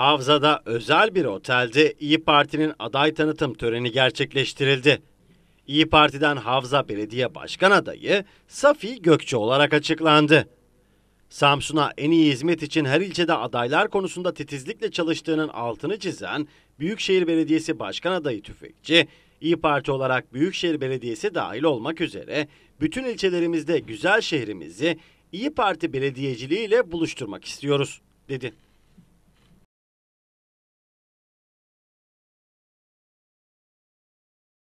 Havza'da özel bir otelde İyi Parti'nin aday tanıtım töreni gerçekleştirildi. İyi Parti'den Havza Belediye Başkan adayı Safi Gökçe olarak açıklandı. Samsun'a en iyi hizmet için her ilçede adaylar konusunda titizlikle çalıştığının altını çizen Büyükşehir Belediyesi Başkan Adayı Tüfekçi, İyi Parti olarak Büyükşehir Belediyesi dahil olmak üzere bütün ilçelerimizde güzel şehrimizi İyi Parti ile buluşturmak istiyoruz dedi.